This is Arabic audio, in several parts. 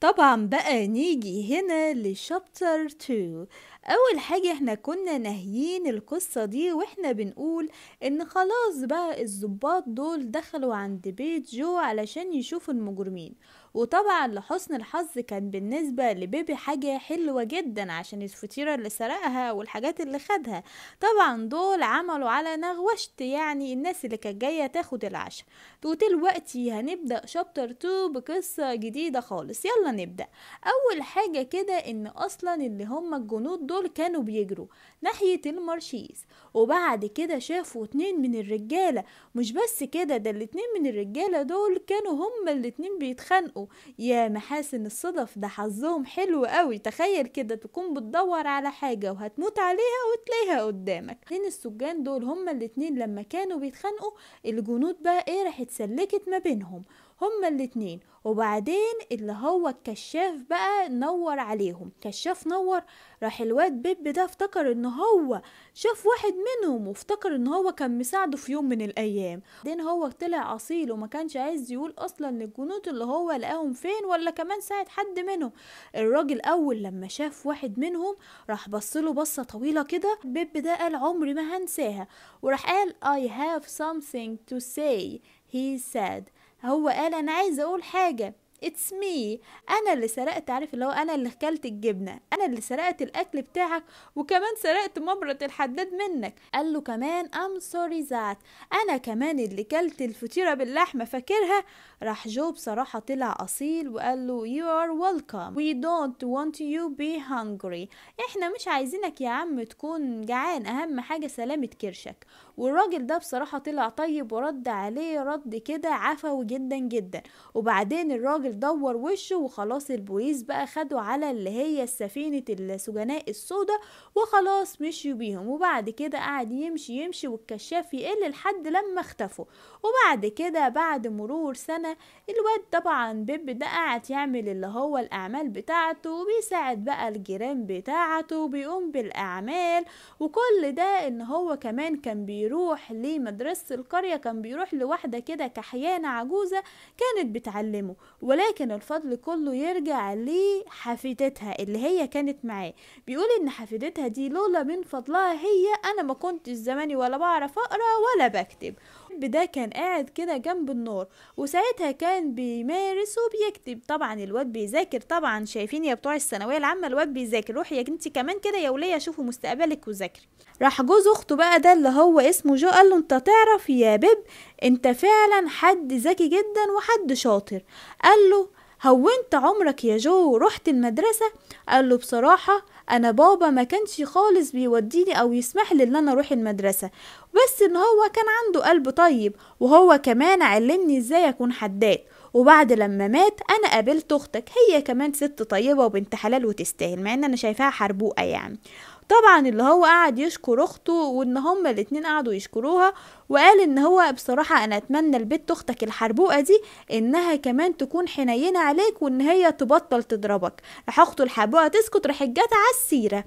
طبعا بقى نيجي هنا لشابتر 2 اول حاجة احنا كنا ناهيين القصة دي واحنا بنقول ان خلاص بقى الزباط دول دخلوا عند بيت جو علشان يشوفوا المجرمين وطبعا لحسن الحظ كان بالنسبة لبيبي حاجة حلوة جدا عشان الفطيرة اللي سرقها والحاجات اللي خدها طبعا دول عملوا على نغوشت يعني الناس اللي كانت جاية تاخد العشاء ودلوقتي هنبدأ شابتر 2 بقصة جديدة خالص يلا نبدأ أول حاجة كده إن أصلا اللي هم الجنود دول كانوا بيجروا ناحية المرشيز وبعد كده شافوا اتنين من الرجالة مش بس كده ده الاتنين من الرجالة دول كانوا هما الاتنين بيتخانقوا يا محاسن الصدف ده حظهم حلو قوي تخيل كده تكون بتدور على حاجة وهتموت عليها وتلاقيها قدامك اتنين السجان دول هما الاتنين لما كانوا بيتخانقوا الجنود بقى ايه راحت سلكت ما بينهم هما الاتنين وبعدين اللي هو الكشاف بقى نور عليهم كشاف نور راح الواد بيب ده افتكر ان هو شاف واحد منهم وافتكر ان هو كان مساعده في يوم من الايام بعدين هو طلع اصيل وما كانش عايز يقول اصلا للجنود اللي هو لقاهم فين ولا كمان ساعد حد منهم الراجل اول لما شاف واحد منهم راح بصله بصه طويله كده بيب ده قال عمري ما هنساها وراح قال I have something to say he said هو قال انا عايز اقول حاجه اتس مي انا اللي سرقت عارف اللي هو انا اللي اكلت الجبنه انا اللي سرقت الاكل بتاعك وكمان سرقت مبرة الحداد منك قال له كمان ام سوري ذات انا كمان اللي كلت الفطيره باللحمه فاكرها راح جو بصراحه طلع اصيل وقال له you are welcome we don't want you be hungry احنا مش عايزينك يا عم تكون جعان اهم حاجه سلامه كرشك والراجل ده بصراحة طلع طيب ورد عليه رد كده عفوي جدا جدا وبعدين الراجل دور وشه وخلاص البوليس بقى خدوا على اللي هي سفينة السجناء السوداء وخلاص مشيوا بيهم وبعد كده قعد يمشي يمشي والكشاف يقل لحد لما اختفوا وبعد كده بعد مرور سنة الواد طبعا بيب ده قعد يعمل اللي هو الأعمال بتاعته وبيساعد بقى الجيران بتاعته وبيقوم بالأعمال وكل ده إن هو كمان كان بي بيروح لمدرسة القرية كان بيروح لواحدة كده كحيانة عجوزة كانت بتعلمه ولكن الفضل كله يرجع لحفيدتها اللي هي كانت معاه بيقول ان حفيدتها دي لولا من فضلها هي انا ما كنت زماني ولا بعرف اقرا ولا بكتب الشاب ده كان قاعد كده جنب النار وساعتها كان بيمارس وبيكتب طبعا الواد بيذاكر طبعا شايفين يا بتوع الثانويه العامه الواد بيذاكر روحي يا انت كمان كده يا وليه شوفوا مستقبلك وذاكري راح جوز اخته بقى ده اللي هو اسمه جو قال له انت تعرف يا بيب انت فعلا حد ذكي جدا وحد شاطر قال له هونت عمرك يا جو رحت المدرسة قال له بصراحة أنا بابا ما كانش خالص بيوديني أو يسمح لي إن أنا أروح المدرسة بس إن هو كان عنده قلب طيب وهو كمان علمني إزاي أكون حداد وبعد لما مات انا قابلت اختك هي كمان ست طيبه وبنت حلال وتستاهل مع ان انا شايفاها حربوقه يعني طبعا اللي هو قعد يشكر اخته وان هما الاتنين قعدوا يشكروها وقال ان هو بصراحة انا اتمنى البيت اختك الحربوقة دي انها كمان تكون حنينة عليك وان هي تبطل تضربك راح اخته الحربوقة تسكت راح جت على السيرة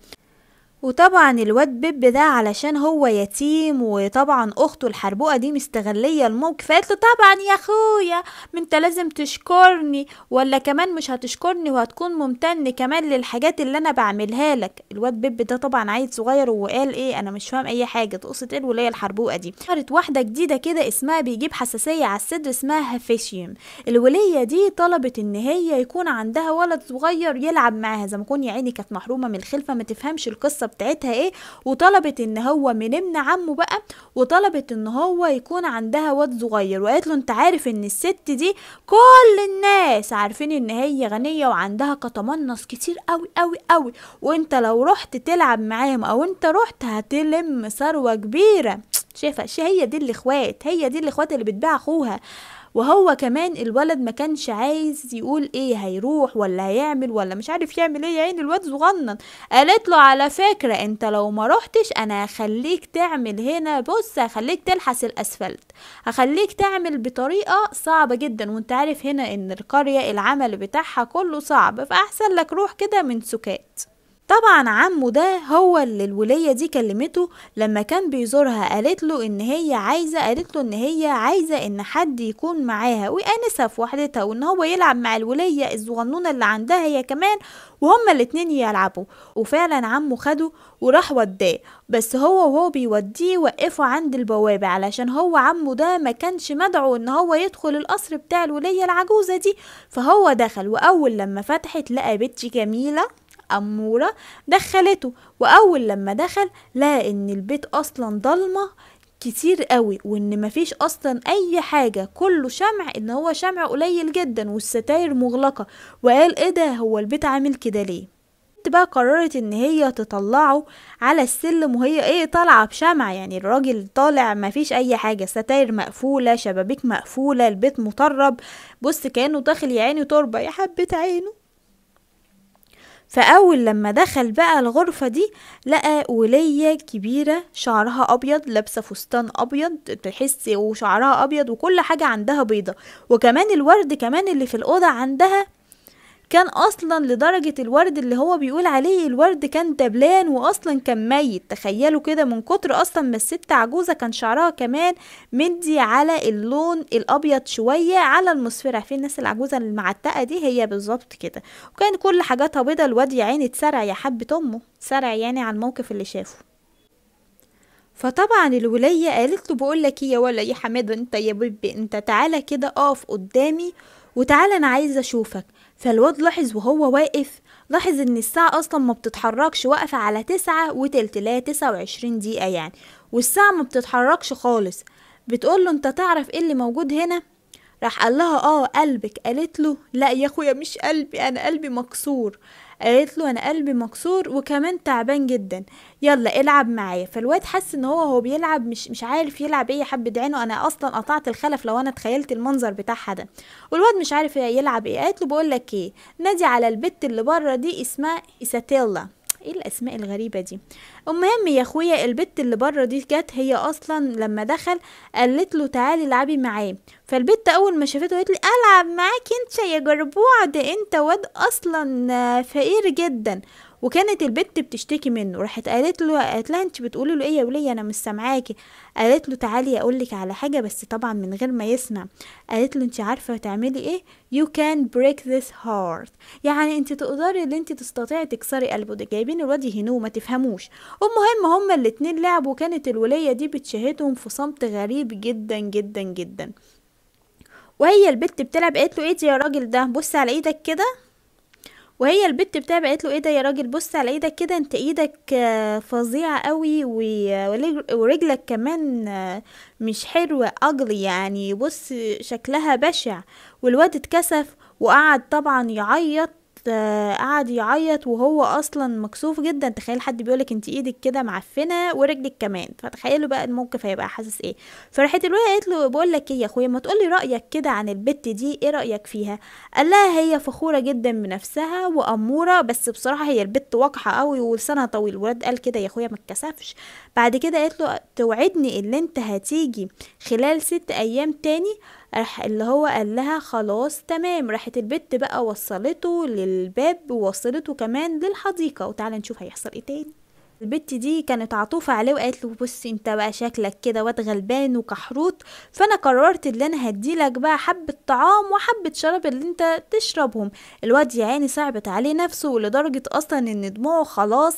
وطبعا الواد بيب ده علشان هو يتيم وطبعا اخته الحربوقه دي مستغليه الموقف قالت له طبعا يا اخويا انت لازم تشكرني ولا كمان مش هتشكرني وهتكون ممتن كمان للحاجات اللي انا بعملها لك الواد بيب ده طبعا عيل صغير وقال ايه انا مش فاهم اي حاجه تقصد ايه الولايه الحربوقه دي ظهرت واحده جديده كده اسمها بيجيب حساسيه على الصدر اسمها هافيشيوم الوليه دي طلبت ان هي يكون عندها ولد صغير يلعب معاها زي ما يكون يا عيني كانت محرومه من الخلفه ما تفهمش القصه بتاعتها ايه وطلبت ان هو من ابن عمه بقى وطلبت ان هو يكون عندها واد صغير وقالت له انت عارف ان الست دي كل الناس عارفين ان هي غنيه وعندها قطمنص كتير قوي قوي قوي وانت لو رحت تلعب معاهم او انت رحت هتلم ثروه كبيره شايفه هي دي الاخوات هي دي الاخوات اللي بتبيع اخوها وهو كمان الولد ما كانش عايز يقول ايه هيروح ولا هيعمل ولا مش عارف يعمل ايه يا عيني الواد صغنن قالت له على فكره انت لو ما روحتش انا هخليك تعمل هنا بص هخليك تلحس الاسفلت هخليك تعمل بطريقه صعبه جدا وانت عارف هنا ان القريه العمل بتاعها كله صعب فاحسن لك روح كده من سكات طبعا عمه ده هو اللي الولية دي كلمته لما كان بيزورها قالت له ان هي عايزة قالت له ان هي عايزة ان حد يكون معاها ويأنسها في وحدتها وان هو يلعب مع الولية الصغنونة اللي عندها هي كمان وهما الاتنين يلعبوا وفعلا عمه خده وراح وداه بس هو وهو بيوديه وقفه عند البوابة علشان هو عمه ده ما كانش مدعو ان هو يدخل القصر بتاع الولية العجوزة دي فهو دخل واول لما فتحت لقى بنت جميلة أمورة دخلته وأول لما دخل لقى إن البيت أصلا ضلمة كتير قوي وان مفيش اصلا اي حاجة كله شمع ان هو شمع قليل جدا والستاير مغلقة وقال ايه ده هو البيت عامل كده ليه بقى قررت ان هي تطلعه على السلم وهي ايه طالعه بشمع يعني الراجل طالع مفيش اي حاجه ستاير مقفوله شبابيك مقفوله البيت مطرب بص كانه داخل يا عيني تربه يا حبه عينه فأول لما دخل بقى الغرفة دي لقى ولية كبيرة شعرها أبيض لابسة فستان أبيض تحس وشعرها أبيض وكل حاجة عندها بيضة وكمان الورد كمان اللي في الأوضة عندها كان اصلا لدرجه الورد اللي هو بيقول عليه الورد كان دبلان واصلا كان ميت تخيلوا كده من كتر اصلا ما الست عجوزه كان شعرها كمان مدي على اللون الابيض شويه على المصفره في الناس العجوزه المعتقه دي هي بالظبط كده وكان كل حاجاتها بيضه الواد يا عيني اتسرع يا حبه امه اتسرع يعني على الموقف اللي شافه فطبعا الولية قالت له بقول لك ايه يا ولا يا حماد انت يا بيبي انت تعالى كده اقف قدامي وتعالى انا عايزه اشوفك فالواد لاحظ وهو واقف لاحظ ان الساعة اصلا ما بتتحركش واقفة على تسعة وتلت اللي هي تسعة وعشرين دقيقة يعني والساعة ما بتتحركش خالص بتقول له انت تعرف ايه اللي موجود هنا راح قال لها اه قلبك قالت له لا يا اخويا مش قلبي انا قلبي مكسور قالت له انا قلبي مكسور وكمان تعبان جدا يلا العب معايا فالواد حس ان هو هو بيلعب مش مش عارف يلعب ايه يا حبه عينه انا اصلا قطعت الخلف لو انا تخيلت المنظر بتاعها ده والواد مش عارف يلعب ايه قالت له بقول لك ايه نادي على البت اللي بره دي اسمها اساتيلا ايه الاسماء الغريبه دي المهم يا اخويا البت اللي بره دي جت هي اصلا لما دخل قالت له تعالي العبي معاه فالبت اول ما شافته قالت لي العب معاك انت يا جربوع ده انت واد اصلا فقير جدا وكانت البت بتشتكي منه راحت قالت له قالت لها انت بتقولي له ايه يا وليه انا مش سامعاكي قالت له تعالي اقول لك على حاجه بس طبعا من غير ما يسمع قالت له انت عارفه تعملي ايه you can break this heart يعني انت تقدري ان انت تستطيعي تكسري قلبه ده جايبين الواد يهنوه ما تفهموش المهم هما الاتنين لعبوا وكانت الوليه دي بتشاهدهم في صمت غريب جدا جدا جدا وهي البت بتلعب قالت له ايه يا راجل ده بص على ايدك كده وهي البت بتاعي بقت له ايه ده يا راجل بص على ايدك كده انت ايدك فظيعه قوي ورجلك كمان مش حلوه اجلي يعني بص شكلها بشع والواد اتكسف وقعد طبعا يعيط قعد يعيط وهو اصلا مكسوف جدا تخيل حد بيقولك انت ايدك كده معفنه ورجلك كمان فتخيلوا بقى الموقف هيبقى حاسس ايه فراحت الولد قالت له بقول لك ايه يا اخويا ما تقولي رايك كده عن البت دي ايه رايك فيها قال لها هي فخوره جدا بنفسها واموره بس بصراحه هي البت وقحه قوي ولسانها طويل الولاد قال كده يا اخويا ما اتكسفش بعد كده قالت له توعدني ان انت هتيجي خلال ست ايام تاني راح اللي هو قال لها خلاص تمام راحت البت بقى وصلته للباب ووصلته كمان للحديقة وتعالى نشوف هيحصل ايه تاني البت دي كانت عطوفة عليه وقالت له بص انت بقى شكلك كده واد غلبان وكحروت فانا قررت ان انا هديلك بقى حبة طعام وحبة شراب اللي انت تشربهم الواد يا عيني صعبت عليه نفسه لدرجة اصلا ان دموعه خلاص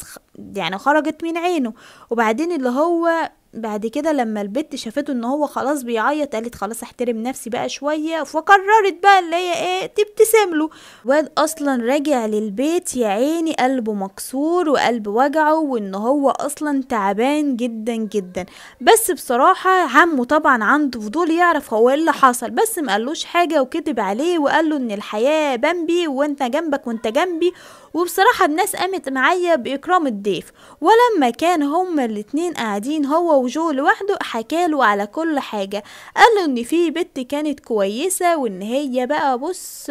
يعني خرجت من عينه وبعدين اللي هو بعد كده لما البت شافته ان هو خلاص بيعيط قالت خلاص احترم نفسي بقى شويه فقررت بقى اللي هي ايه تبتسم له واد اصلا راجع للبيت يا عيني قلبه مكسور وقلب وجعه وان هو اصلا تعبان جدا جدا بس بصراحه عمه طبعا عنده فضول يعرف هو ايه اللي حصل بس مقلوش حاجه وكتب عليه وقال له ان الحياه بمبي وانت جنبك وانت جنبي وبصراحة الناس قامت معايا بإكرام الضيف ولما كان هما الاتنين قاعدين هو وجو لوحده حكاله على كل حاجة قاله إن في بنت كانت كويسة وإن هي بقى بص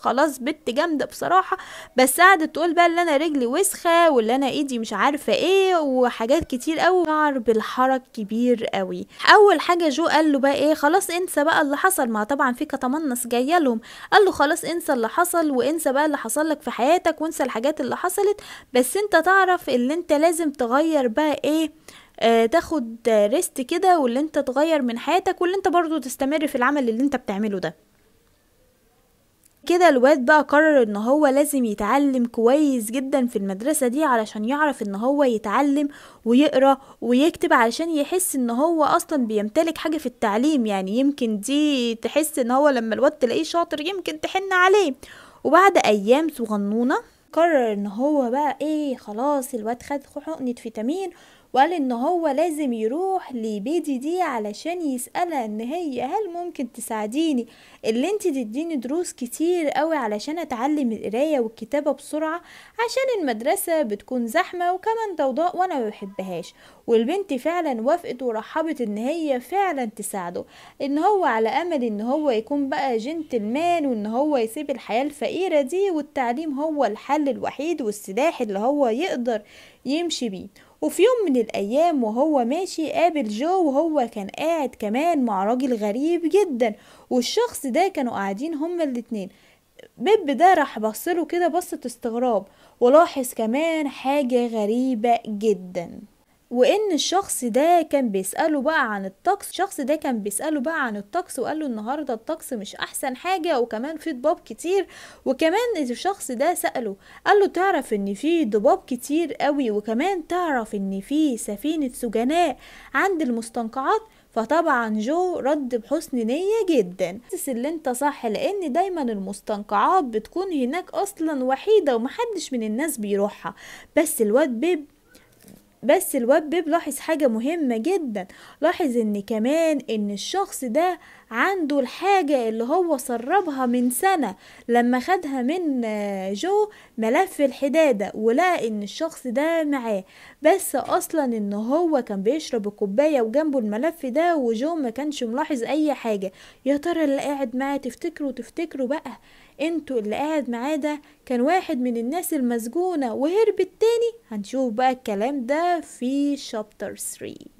خلاص بنت جامدة بصراحة بس قعدت تقول بقى اللي أنا رجلي وسخة واللي أنا إيدي مش عارفة إيه وحاجات كتير أوي شعر بالحرج كبير أوي أول حاجة جو قال له بقى إيه خلاص انسى بقى اللي حصل ما طبعا في كتمنص جاية لهم قال له خلاص انسى اللي حصل وانسى بقى اللي حصل لك في حياتك وانسى تنسى الحاجات اللي حصلت بس انت تعرف اللي انت لازم تغير بقى ايه آه تاخد ريست كده واللي انت تغير من حياتك واللي انت برضو تستمر في العمل اللي انت بتعمله ده كده الواد بقى قرر ان هو لازم يتعلم كويس جدا في المدرسة دي علشان يعرف ان هو يتعلم ويقرأ ويكتب علشان يحس ان هو اصلا بيمتلك حاجة في التعليم يعني يمكن دي تحس ان هو لما الواد تلاقيه شاطر يمكن تحن عليه وبعد ايام صغنونة قرر ان هو بقى ايه خلاص الواد خد حقنه فيتامين وقال ان هو لازم يروح لبيدي دي علشان يسألها ان هي هل ممكن تساعديني اللي انت تديني دروس كتير قوي علشان اتعلم القراية والكتابة بسرعة عشان المدرسة بتكون زحمة وكمان ضوضاء وانا ما بحبهاش والبنت فعلا وافقت ورحبت ان هي فعلا تساعده ان هو على امل ان هو يكون بقى جنتلمان وان هو يسيب الحياة الفقيرة دي والتعليم هو الحل الوحيد والسلاح اللي هو يقدر يمشي بيه وفي يوم من الأيام وهو ماشي قابل جو وهو كان قاعد كمان مع راجل غريب جدا والشخص ده كانوا قاعدين هما الاتنين بيب ده راح بصله كده بصة استغراب ولاحظ كمان حاجة غريبة جدا وان الشخص ده كان بيساله بقى عن الطقس الشخص ده كان بيساله بقى عن الطقس وقال له النهارده الطقس مش احسن حاجه وكمان في ضباب كتير وكمان الشخص ده ساله قال له تعرف ان في ضباب كتير قوي وكمان تعرف ان في سفينه سجناء عند المستنقعات فطبعا جو رد بحسن نية جدا حاسس اللي انت صح لان دايما المستنقعات بتكون هناك اصلا وحيدة ومحدش من الناس بيروحها بس الواد بيب بس الواد بيب لاحظ حاجة مهمة جدا لاحظ ان كمان ان الشخص ده عنده الحاجة اللي هو سربها من سنة لما خدها من جو ملف الحدادة ولقى ان الشخص ده معاه بس اصلا ان هو كان بيشرب الكوباية وجنبه الملف ده وجو ما كانش ملاحظ اي حاجة يا ترى اللي قاعد معاه تفتكروا تفتكروا بقى انتوا اللي قاعد معاه ده كان واحد من الناس المسجونة وهرب التاني هنشوف بقى الكلام ده في شابتر 3